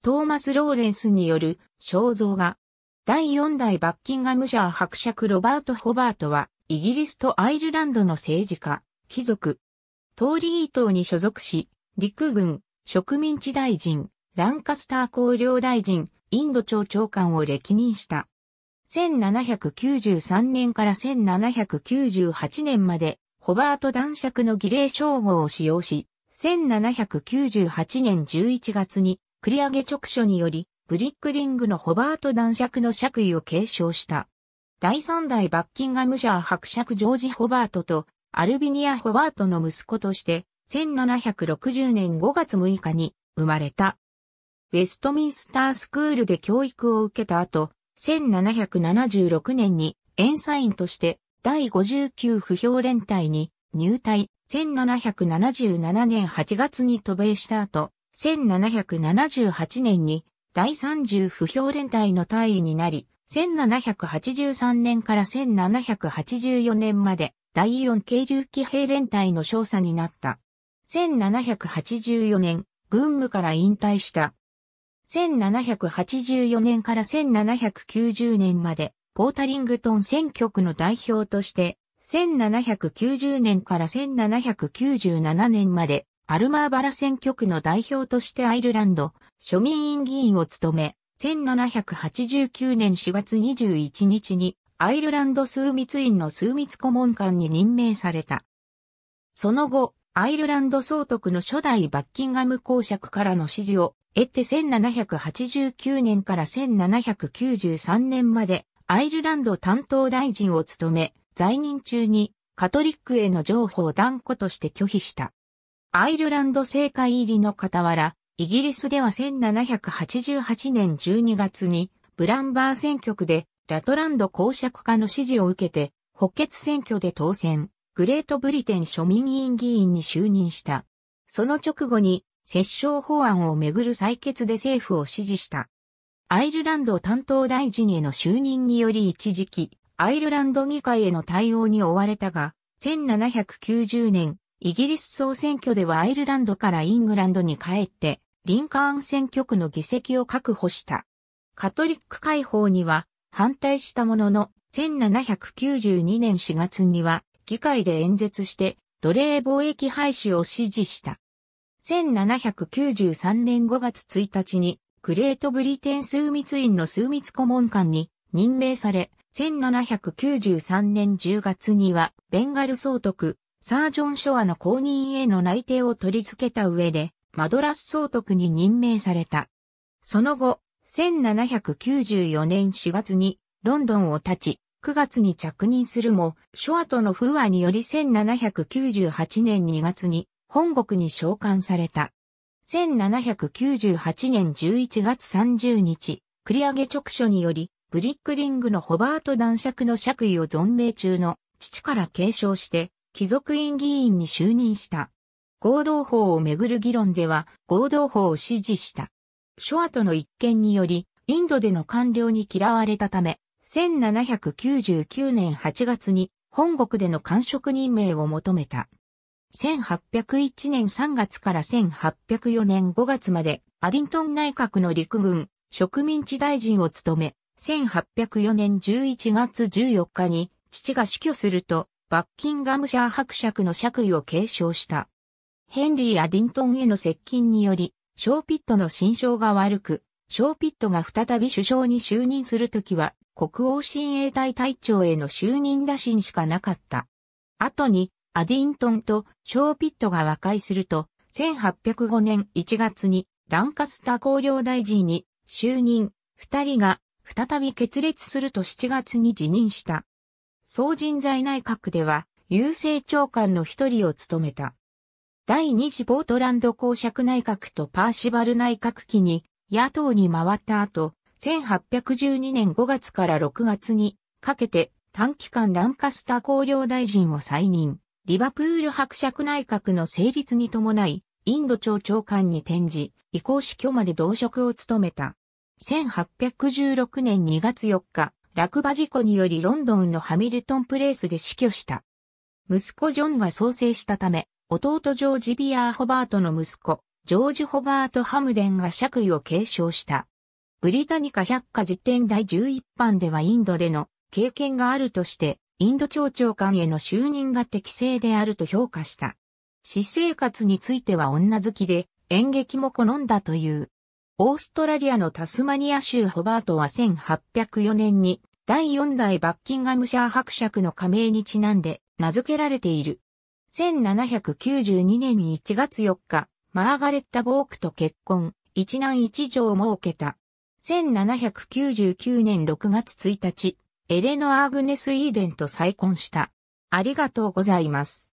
トーマス・ローレンスによる肖像画。第4代バッキンガムシャー伯爵ロバート・ホバートは、イギリスとアイルランドの政治家、貴族。トーリー党に所属し、陸軍、植民地大臣、ランカスター公領大臣、インド庁長官を歴任した。1793年から1798年まで、ホバート男爵の儀礼称号を使用し、1798年11月に繰り上げ直所により、ブリックリングのホバート男爵の爵位を継承した。第三代バッキンガムシャー伯爵ジョージ・ホバートと、アルビニア・ホバートの息子として、1760年5月6日に生まれた。ウェストミンスタースクールで教育を受けた後、1776年にエンサインとして第59不評連隊に入隊、1777年8月に渡米した後、1778年に第30不評連隊の隊員になり、1783年から1784年まで第4軽流騎兵連隊の少佐になった。1784年、軍務から引退した。1784年から1790年まで、ポータリングトン選挙区の代表として、1790年から1797年まで、アルマーバラ選挙区の代表としてアイルランド、庶民院議員を務め、1789年4月21日にアイルランド数密院の数密顧問官に任命された。その後、アイルランド総督の初代バッキンガム公爵からの支持を得て1789年から1793年までアイルランド担当大臣を務め、在任中にカトリックへの譲歩を断固として拒否した。アイルランド政界入りの傍ら、イギリスでは1788年12月に、ブランバー選挙区で、ラトランド公爵化の支持を受けて、補欠選挙で当選、グレートブリテン庶民委員議員に就任した。その直後に、折衝法案をめぐる採決で政府を支持した。アイルランド担当大臣への就任により一時期、アイルランド議会への対応に追われたが、1790年、イギリス総選挙ではアイルランドからイングランドに帰って、リンカーン選挙区の議席を確保した。カトリック解放には反対したものの、1792年4月には議会で演説して奴隷貿易廃止を支持した。1793年5月1日にグレートブリテン枢密院の枢密顧問官に任命され、1793年10月にはベンガル総督サージョンショアの公認への内定を取り付けた上で、マドラス総督に任命された。その後、1794年4月にロンドンを立ち、9月に着任するも、ショアとの不和により1798年2月に本国に召喚された。1798年11月30日、繰り上げ直書により、ブリックリングのホバート男爵の爵位を存命中の父から継承して、貴族院議員に就任した。合同法をめぐる議論では合同法を支持した。ショアとの一件により、インドでの官僚に嫌われたため、1799年8月に本国での官職任命を求めた。1801年3月から1804年5月までアディントン内閣の陸軍植民地大臣を務め、1804年11月14日に父が死去するとバッキンガムシャー伯爵の爵位を継承した。ヘンリー・アディントンへの接近により、ショーピットの心象が悪く、ショーピットが再び首相に就任するときは、国王親衛隊隊長への就任打診しかなかった。後に、アディントンとショーピットが和解すると、1805年1月にランカスター公領大臣に就任、二人が再び決裂すると7月に辞任した。総人材内閣では、郵政長官の一人を務めた。第二次ポートランド公爵内閣とパーシバル内閣期に野党に回った後、1812年5月から6月にかけて短期間ランカスター公領大臣を再任、リバプール伯爵内閣の成立に伴い、インド庁長官に転じ、移行死去まで同職を務めた。1816年2月4日、落馬事故によりロンドンのハミルトンプレイスで死去した。息子ジョンが創生したため、弟ジョージ・ビアー・ホバートの息子、ジョージ・ホバート・ハムデンが爵位を継承した。ブリタニカ百科辞典第11版ではインドでの経験があるとして、インド庁長官への就任が適正であると評価した。私生活については女好きで、演劇も好んだという。オーストラリアのタスマニア州ホバートは1804年に第4代バッキンガムシャー伯爵の加盟にちなんで名付けられている。1792年1月4日、マーガレッタ・ボークと結婚、一男一女を設けた。1799年6月1日、エレノアーグネス・イーデンと再婚した。ありがとうございます。